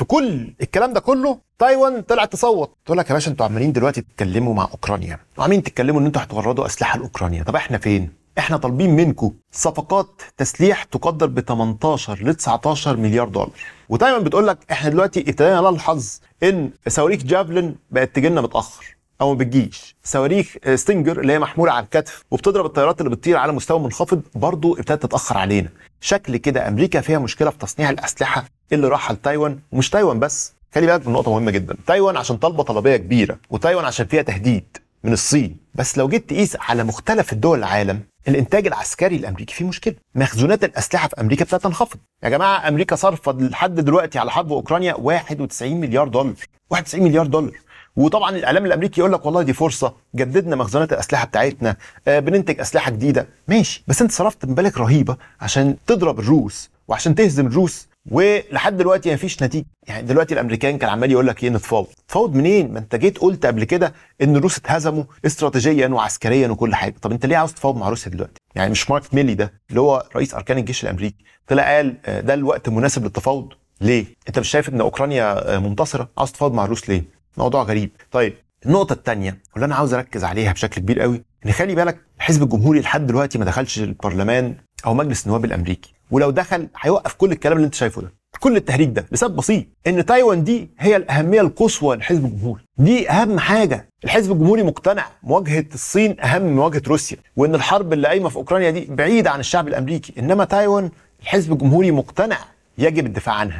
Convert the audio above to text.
في كل الكلام ده كله تايوان طلعت تصوت تقول لك يا باشا انتوا عمالين دلوقتي تتكلموا مع اوكرانيا وعمالين تتكلموا ان انتوا هتوردوا اسلحه لاوكرانيا طب احنا فين احنا طالبين منكم صفقات تسليح تقدر ب 18 ل 19 مليار دولار ودايما بتقول لك احنا دلوقتي ابتدينا نلحظ ان صواريخ جافلن بقت تجي لنا متاخر او ما بتجيش صواريخ ستينجر اللي هي محموله على الكتف وبتضرب الطيارات اللي بتطير على مستوى منخفض برضه ابتدت تتاخر علينا شكل كده امريكا فيها مشكله في تصنيع الاسلحه اللي راح لتايوان ومش تايوان بس خلي بالك من نقطه مهمه جدا تايوان عشان طالبه طلبيه كبيره وتايوان عشان فيها تهديد من الصين بس لو جيت تقيس على مختلف الدول العالم الانتاج العسكري الامريكي فيه مشكله مخزونات الاسلحه في امريكا ابتدت تنخفض يا جماعه امريكا صرفت لحد دلوقتي على حرب اوكرانيا 91 مليار دولار 91 مليار دولار وطبعا الاعلام الامريكي يقول لك والله دي فرصه جددنا مخزونات الاسلحه بتاعتنا آه بننتج اسلحه جديده ماشي بس انت صرفت مبالغ رهيبه عشان تضرب الروس وعشان تهزم الروس ولحد دلوقتي ما فيش نتيجه يعني دلوقتي الامريكان كان عمال يقول لك ايه نتفاوض تفاوض منين ما انت جيت قلت قبل كده ان الروس اتهزموا استراتيجيا وعسكريا وكل حاجه طب انت ليه عاوز تفاوض مع روسيا دلوقتي يعني مش مارك ميلي ده اللي هو رئيس اركان الجيش الامريكي طلع قال آه، ده الوقت المناسب للتفاوض ليه انت مش شايف ان اوكرانيا آه، منتصره عاوز تفاوض مع الروس ليه موضوع غريب طيب النقطه الثانيه واللي انا عاوز اركز عليها بشكل كبير قوي ان خلي بالك الحزب الجمهوري لحد دلوقتي ما دخلش البرلمان او مجلس النواب الامريكي ولو دخل هيوقف كل الكلام اللي انت شايفه ده كل التهريج ده لسبب بسيط ان تايوان دي هي الاهميه القصوى للحزب الجمهوري دي اهم حاجه الحزب الجمهوري مقتنع مواجهه الصين اهم من مواجهه روسيا وان الحرب اللي قايمه في اوكرانيا دي بعيده عن الشعب الامريكي انما تايوان الحزب الجمهوري مقتنع يجب الدفاع عنها